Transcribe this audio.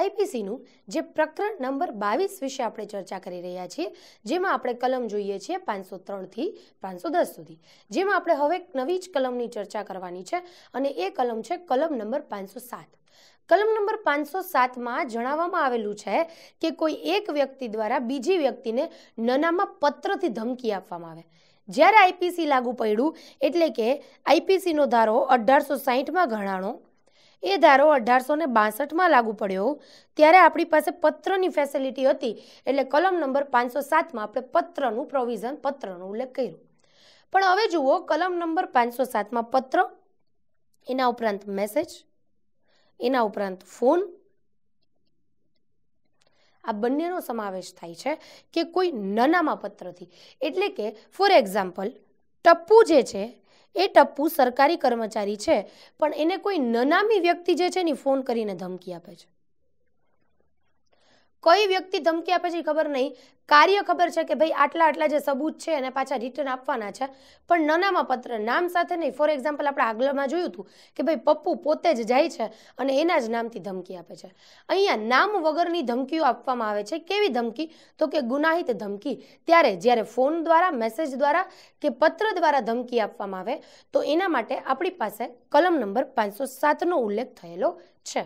આઈપીસીનું જે પ્રકરણ નંબર બાવીસ વિશે આપણે ચર્ચા કરી રહ્યા છીએ જેમાં આપણે કલમ જોઈએ છીએ પાંચસો ત્રણથી પાંચસો દસ સુધી જેમાં આપણે હવે નવી જ કલમની ચર્ચા કરવાની છે અને એ કલમ છે કલમ નંબર પાંચસો સાત કલમ નંબર પાંચસો સાતમાં જણાવવામાં આવેલું છે કે કોઈ એક વ્યક્તિ દ્વારા બીજી વ્યક્તિને નાનામાં પત્રથી ધમકી આપવામાં આવે જ્યારે આઈપીસી લાગુ પડ્યું એટલે કે આઈપીસીનો ધારો અઢારસો સાહીઠમાં ઘણાણો એ ધારો અઢારસો ને બાસઠમાં લાગુ પડ્યો ત્યારે આપણી પાસે પત્રની ફેસિલિટી હતી એટલે કલમ નંબર પાંચસો સાતમાં આપણે પત્રનું પ્રોવિઝન પત્રનો ઉલ્લેખ કર્યો પણ હવે જુઓ કલમ નંબર પાંચસો સાતમાં પત્ર એના ઉપરાંત મેસેજ એના ઉપરાંત ફોન આ બંનેનો સમાવેશ થાય છે કે કોઈ નાનામાં પત્રથી એટલે કે ફોર એક્ઝામ્પલ ટપ્પુ જે છે એ ટપ્પુ સરકારી કર્મચારી છે પણ એને કોઈ નનામી વ્યક્તિ જે છે એની ફોન કરીને ધમકી આપે છે કઈ વ્યક્તિ ધમકી આપે છે ખબર નહીં કાર્ય ખબર છે કે ભાઈ આટલા આટલા જે સબૂત છે એને પાછા રિટર્ન આપવાના છે પણ નાનામાં પત્ર નામ સાથે નહીં ફોર એક્ઝામ્પલ આપણે આગળમાં જોયું હતું કે ભાઈ પપ્પુ પોતે જ જાય છે અને એના જ નામથી ધમકી આપે છે અહીંયા નામ વગરની ધમકીઓ આપવામાં આવે છે કેવી ધમકી તો કે ગુનાહિત ધમકી ત્યારે જ્યારે ફોન દ્વારા મેસેજ દ્વારા કે પત્ર દ્વારા ધમકી આપવામાં આવે તો એના માટે આપણી પાસે કલમ નંબર પાંચસો સાતનો ઉલ્લેખ થયેલો છે